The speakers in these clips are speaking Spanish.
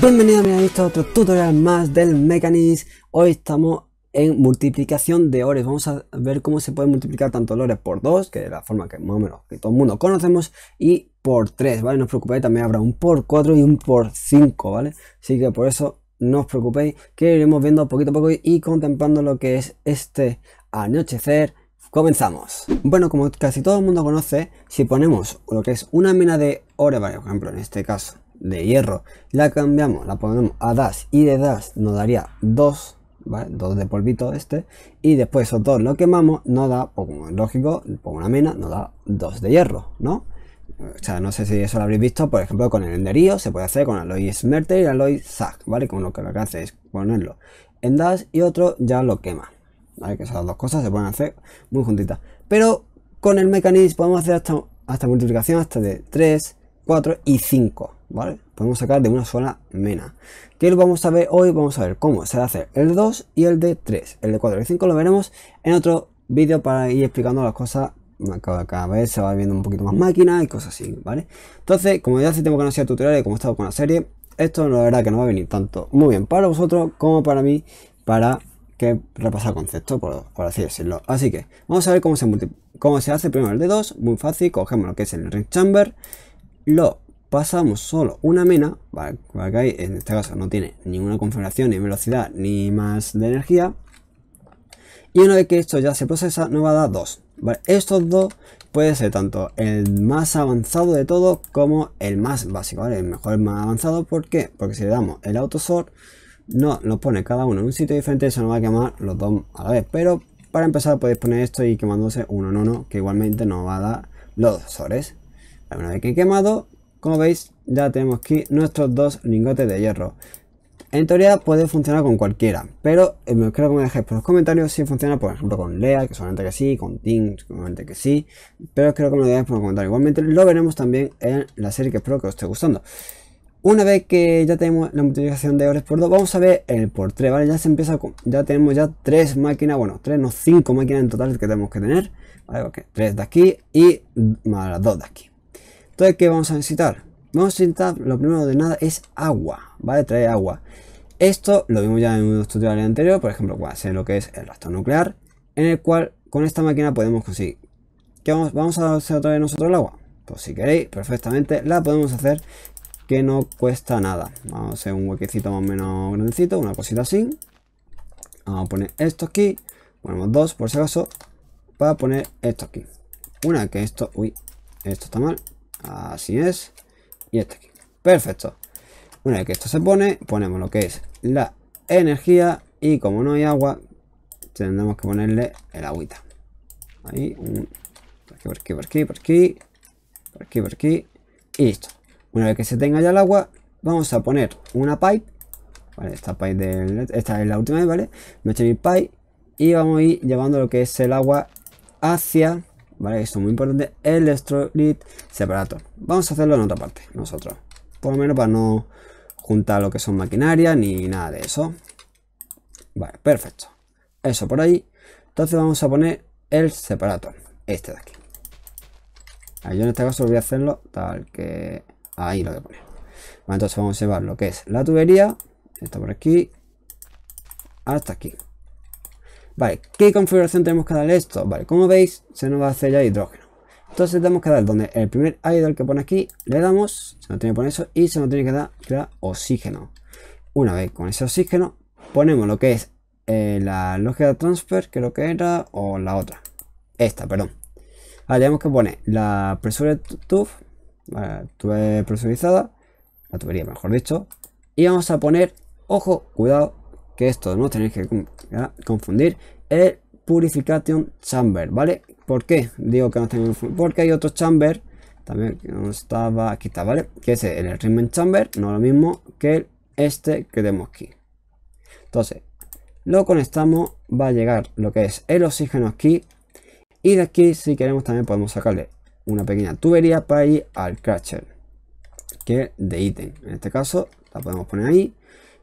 Bienvenidos mi a otro tutorial más del Mechanis. Hoy estamos en multiplicación de ores. Vamos a ver cómo se puede multiplicar tanto el ores por 2, que es la forma que más o menos que todo el mundo conocemos, y por 3, ¿vale? No os preocupéis, también habrá un por 4 y un por 5, ¿vale? Así que por eso no os preocupéis, que iremos viendo poquito a poco y contemplando lo que es este anochecer Comenzamos. Bueno, como casi todo el mundo conoce, si ponemos lo que es una mina de oro, por ejemplo, en este caso, de hierro, la cambiamos, la ponemos a das y de das nos daría dos, ¿vale? de polvito este, y después esos dos lo quemamos, nos da, pues, lógico, por una mina, nos da dos de hierro, ¿no? O sea, no sé si eso lo habréis visto, por ejemplo, con el enderío se puede hacer con Aloy Smelter y Aloy Zack, ¿vale? Con lo que lo que hace es ponerlo en das y otro ya lo quema. Hay que esas dos cosas se pueden hacer muy juntitas. Pero con el mecanismo podemos hacer hasta, hasta multiplicación hasta de 3, 4 y 5, ¿vale? Podemos sacar de una sola mena. Que lo vamos a ver hoy, vamos a ver cómo se hacer el de 2 y el de 3. El de 4 y 5 lo veremos en otro vídeo para ir explicando las cosas cada, vez se va viendo un poquito más máquina y cosas así, ¿vale? Entonces, como ya hace tiempo que no hacía tutoriales, como he estado con la serie, esto la verdad que no va a venir tanto muy bien para vosotros como para mí, para que repasar el concepto, por, así decirlo. Así que vamos a ver cómo se, cómo se hace primero el de dos, Muy fácil, cogemos lo que es el ring chamber, lo pasamos solo una mena, en este caso no tiene ninguna configuración, ni velocidad, ni más de energía. Y una vez que esto ya se procesa, nos va a dar dos Estos dos puede ser tanto el más avanzado de todo como el más básico, El mejor, el más avanzado, ¿por qué? Porque si le damos el autosort, no los pone cada uno en un sitio diferente, eso nos va a quemar los dos a la vez. Pero para empezar podéis poner esto y quemándose uno en uno, que igualmente nos va a dar los dos La Una vez que he quemado, como veis, ya tenemos aquí nuestros dos lingotes de hierro. En teoría puede funcionar con cualquiera, pero creo eh, que me dejéis por los comentarios si funciona, por ejemplo, con Lea, que solamente que sí, con Tim, solamente que sí, pero creo que me lo dejéis por los comentarios. Igualmente lo veremos también en la serie que espero que os esté gustando. Una vez que ya tenemos la multiplicación de horas por 2, vamos a ver el por 3, ¿vale? Ya se empieza con, ya tenemos ya 3 máquinas, bueno, 3 no, 5 máquinas en total que tenemos que tener, ¿vale? 3 de aquí y más de aquí. Entonces, ¿qué vamos a necesitar? Vamos a necesitar, lo primero de nada es agua, ¿vale? Traer agua. Esto lo vimos ya en un tutorial anterior, por ejemplo, cuál es lo que es el reactor nuclear, en el cual con esta máquina podemos conseguir. ¿Qué vamos, vamos a hacer otra vez nosotros el agua? Pues si queréis, perfectamente la podemos hacer que no cuesta nada. Vamos a hacer un huequecito más o menos grandecito, una cosita así. Vamos a poner esto aquí. Ponemos dos, por si acaso, para poner esto aquí. Una que esto, uy, esto está mal. Así es. Y este aquí. Perfecto. Una vez que esto se pone, ponemos lo que es la energía y como no hay agua, tendremos que ponerle el agüita. Ahí, un, por aquí, por aquí, por aquí, por aquí, por aquí, por Y listo. Una vez que se tenga ya el agua, vamos a poner una pipe. esta, pipe esta es la última vez, ¿vale? mi pipe. Y vamos a ir llevando lo que es el agua hacia, ¿vale? Esto es muy importante, el electrolit separator. Vamos a hacerlo en otra parte, nosotros. Por lo menos para no juntar lo que son maquinaria ni nada de eso. Vale, perfecto. Eso por ahí. Entonces vamos a poner el separator, este de aquí. Yo en este caso voy a hacerlo tal que Ahí lo que pone, entonces vamos a llevar lo que es la tubería, esto por aquí, hasta aquí. Vale, ¿qué configuración tenemos que darle esto? Vale, como veis, se nos va a hacer ya hidrógeno. Entonces tenemos que dar donde el primer idol que pone aquí, le damos, se nos tiene que poner eso y se nos tiene que dar oxígeno. Una vez con ese oxígeno, ponemos lo que es eh, la lógica de transfer, lo que era, o la otra. Esta, perdón. Ahora tenemos que poner la de tube Ah, tuve tubería presurizada, la tubería mejor dicho, y vamos a poner, ojo, cuidado, que esto no tenéis que confundir, el Purification Chamber, ¿vale? ¿Por qué digo que no tengo Porque hay otro chamber, también que no estaba, aquí está, ¿vale? Que es el Enrichment Chamber, no lo mismo que este que tenemos aquí. Entonces, lo conectamos, va a llegar lo que es el oxígeno aquí, y de aquí, si queremos, también podemos sacarle una pequeña tubería para ir al crasher que de ítem. En este caso la podemos poner ahí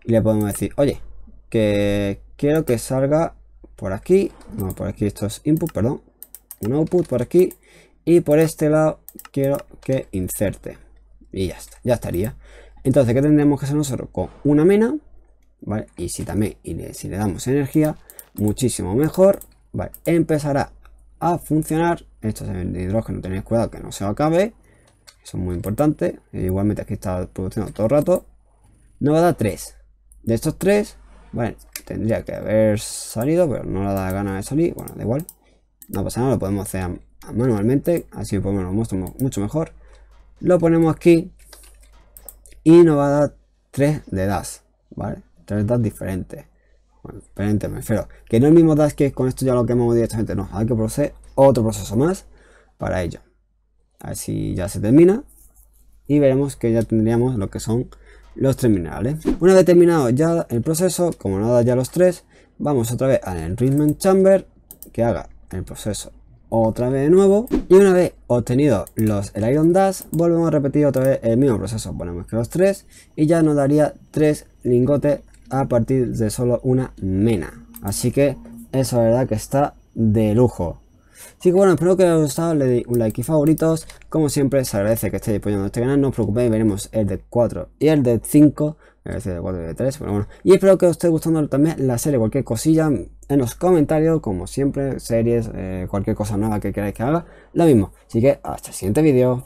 y le podemos decir, oye, que quiero que salga por aquí, no, por aquí esto es input, perdón, un output por aquí y por este lado quiero que inserte. Y ya está, ya estaría. Entonces, ¿qué tendremos que hacer nosotros? Con una mena, ¿vale? Y si también, y si le damos energía, muchísimo mejor, ¿vale? Empezará a funcionar. Esto es el hidrógeno, tenéis cuidado que no se acabe. Eso es muy importante. Igualmente aquí está produciendo todo el rato. va a dar tres De estos tres bueno, tendría que haber salido, pero no le da ganas de salir. Bueno, da igual. No pasa nada, lo podemos hacer manualmente. Así por lo muestro mucho mejor. Lo ponemos aquí. Y nos va a dar tres de DAS, ¿vale? tres DAS diferentes. Bueno, Que no es el mismo DAS que con esto ya lo quemamos directamente. No, hay que proceder otro proceso más para ello. Así ya se termina. Y veremos que ya tendríamos lo que son los terminales. Una vez terminado ya el proceso, como da ya los tres, vamos otra vez al Enrichment Chamber, que haga el proceso otra vez de nuevo. Y una vez obtenido los, el Iron DAS, volvemos a repetir otra vez el mismo proceso. Ponemos que los tres y ya nos daría tres lingotes a partir de solo una mena. Así que eso la verdad que está de lujo. Así que bueno, espero que os haya gustado, le di un like y favoritos. Como siempre, se agradece que estéis apoyando este canal, no os preocupéis, veremos el de 4 y el de 5. El de 4 y el de 3, bueno. Y espero que os esté gustando también la serie, cualquier cosilla en los comentarios, como siempre, series, eh, cualquier cosa nueva que queráis que haga, lo mismo. Así que hasta el siguiente vídeo.